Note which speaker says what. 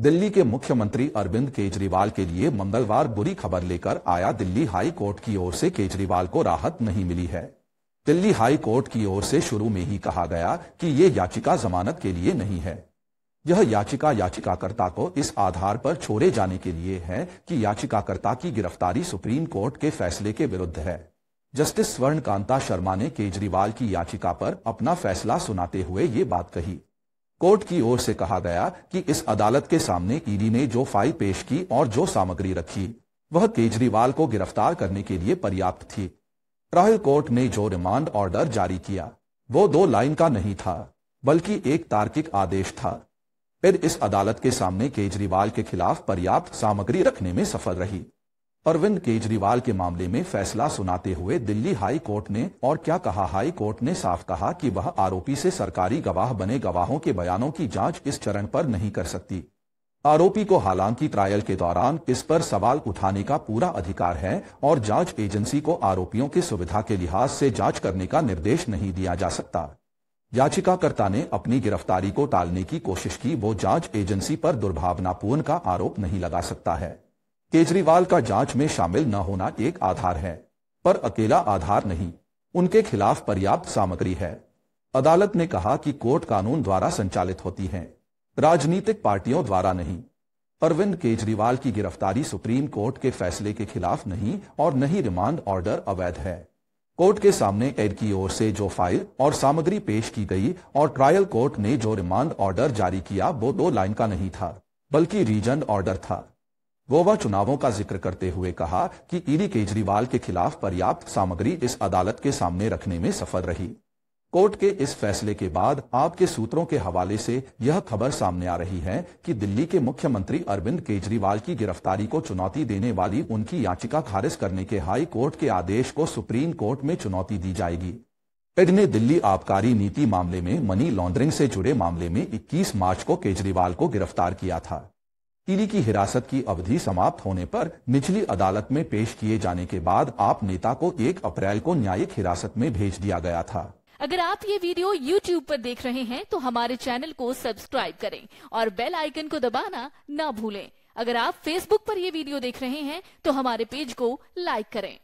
Speaker 1: दिल्ली के मुख्यमंत्री अरविंद केजरीवाल के लिए मंगलवार बुरी खबर लेकर आया दिल्ली हाई कोर्ट की ओर से केजरीवाल को राहत नहीं मिली है दिल्ली हाई कोर्ट की ओर से शुरू में ही कहा गया कि ये याचिका जमानत के लिए नहीं है यह याचिका याचिकाकर्ता को इस आधार पर छोड़े जाने के लिए है कि याचिकाकर्ता की गिरफ्तारी सुप्रीम कोर्ट के फैसले के विरुद्ध है जस्टिस स्वर्णकांता शर्मा ने केजरीवाल की याचिका पर अपना फैसला सुनाते हुए ये बात कही कोर्ट की ओर से कहा गया कि इस अदालत के सामने ईडी ने जो फाइल पेश की और जो सामग्री रखी वह केजरीवाल को गिरफ्तार करने के लिए पर्याप्त थी ट्रायल कोर्ट ने जो रिमांड ऑर्डर जारी किया वो दो लाइन का नहीं था बल्कि एक तार्किक आदेश था फिर इस अदालत के सामने केजरीवाल के खिलाफ पर्याप्त सामग्री रखने में सफल रही अरविंद केजरीवाल के मामले में फैसला सुनाते हुए दिल्ली हाई कोर्ट ने और क्या कहा हाई कोर्ट ने साफ कहा कि वह आरोपी से सरकारी गवाह बने गवाहों के बयानों की जांच इस चरण पर नहीं कर सकती आरोपी को हालांकि ट्रायल के दौरान इस पर सवाल उठाने का पूरा अधिकार है और जांच एजेंसी को आरोपियों की सुविधा के लिहाज से जांच करने का निर्देश नहीं दिया जा सकता याचिकाकर्ता ने अपनी गिरफ्तारी को टालने की कोशिश की वो जांच एजेंसी पर दुर्भावनापूर्ण का आरोप नहीं लगा सकता है केजरीवाल का जांच में शामिल न होना एक आधार है पर अकेला आधार नहीं उनके खिलाफ पर्याप्त सामग्री है अदालत ने कहा कि कोर्ट कानून द्वारा संचालित होती है राजनीतिक पार्टियों द्वारा नहीं अरविंद केजरीवाल की गिरफ्तारी सुप्रीम कोर्ट के फैसले के खिलाफ नहीं और नहीं रिमांड ऑर्डर अवैध है कोर्ट के सामने एड की ओर से जो फाइल और सामग्री पेश की गई और ट्रायल कोर्ट ने जो रिमांड ऑर्डर जारी किया वो दो लाइन का नहीं था बल्कि रीजन ऑर्डर था गोवा चुनावों का जिक्र करते हुए कहा कि ईडी केजरीवाल के खिलाफ पर्याप्त सामग्री इस अदालत के सामने रखने में सफल रही कोर्ट के इस फैसले के बाद आपके सूत्रों के हवाले से यह खबर सामने आ रही है कि दिल्ली के मुख्यमंत्री अरविंद केजरीवाल की गिरफ्तारी को चुनौती देने वाली उनकी याचिका खारिज करने के हाई कोर्ट के आदेश को सुप्रीम कोर्ट में चुनौती दी जाएगी एड ने दिल्ली आबकारी नीति मामले में मनी लॉन्ड्रिंग से जुड़े मामले में 21 मार्च को केजरीवाल को गिरफ्तार किया था ईडी की हिरासत की अवधि समाप्त होने पर निचली अदालत में पेश किए जाने के बाद आप नेता को एक अप्रैल को न्यायिक हिरासत में भेज दिया गया था अगर आप ये वीडियो YouTube पर देख रहे हैं तो हमारे चैनल को सब्सक्राइब करें और बेल आइकन को दबाना ना भूलें अगर आप Facebook पर ये वीडियो देख रहे हैं तो हमारे पेज को लाइक करें